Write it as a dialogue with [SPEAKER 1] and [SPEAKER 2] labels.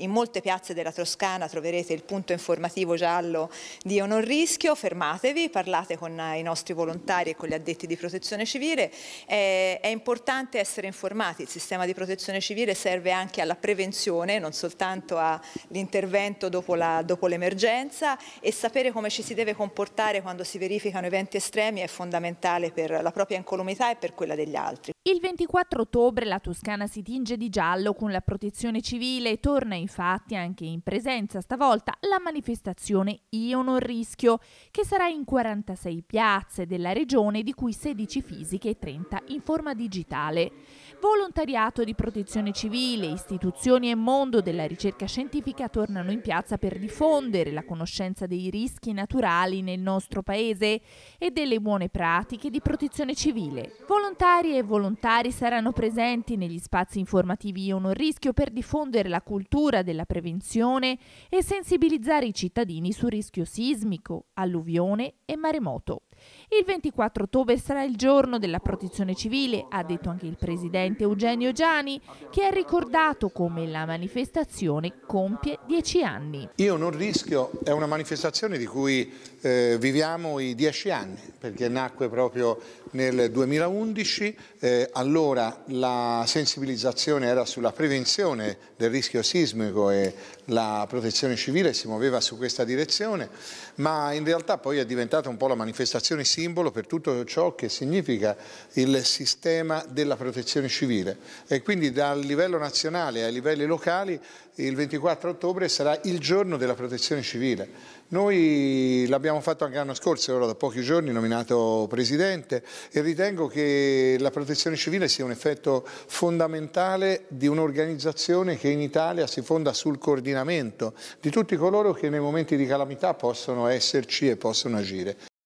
[SPEAKER 1] In molte piazze della Toscana troverete il punto informativo giallo di non rischio, fermatevi, parlate con i nostri volontari e con gli addetti di protezione civile, è, importante essere informati, il sistema di protezione civile serve anche alla prevenzione, non soltanto all'intervento dopo, l'emergenza e sapere come ci si deve comportare quando si verificano eventi estremi è fondamentale per la propria incolumità e per quella degli altri.
[SPEAKER 2] Il 24 ottobre la Toscana si tinge di giallo con la protezione civile e torna infatti anche in presenza stavolta la manifestazione Io non rischio, che sarà in 46 piazze della regione di cui 16 fisiche e 30 in forma digitale. Volontariato di protezione civile, istituzioni e mondo della ricerca scientifica tornano in piazza per diffondere la conoscenza dei rischi naturali nel nostro paese e delle buone pratiche di protezione civile. Volontari e volontari volontari saranno presenti negli spazi informativi Io non rischio per diffondere la cultura della prevenzione e sensibilizzare i cittadini sul rischio sismico, alluvione e maremoto. Il 24 ottobre sarà il giorno della protezione civile, ha detto anche il presidente Eugenio Gianni, che ha ricordato come la manifestazione compie dieci anni.
[SPEAKER 3] Io non rischio, è una manifestazione di cui eh, viviamo i dieci anni, perché nacque proprio nel 2011, eh, allora la sensibilizzazione era sulla prevenzione del rischio sismico e la protezione civile si muoveva su questa direzione, ma in realtà poi è diventata un po' la manifestazione manifestazione simbolo per tutto ciò che significa il sistema della protezione civile e quindi dal livello nazionale ai livelli locali il 24 ottobre sarà il giorno della protezione civile. Noi l'abbiamo fatto anche l'anno scorso, ora da pochi giorni nominato Presidente e ritengo che la protezione civile sia un effetto fondamentale di un'organizzazione che in Italia si fonda sul coordinamento di tutti coloro che nei momenti di calamità possono esserci e possono agire.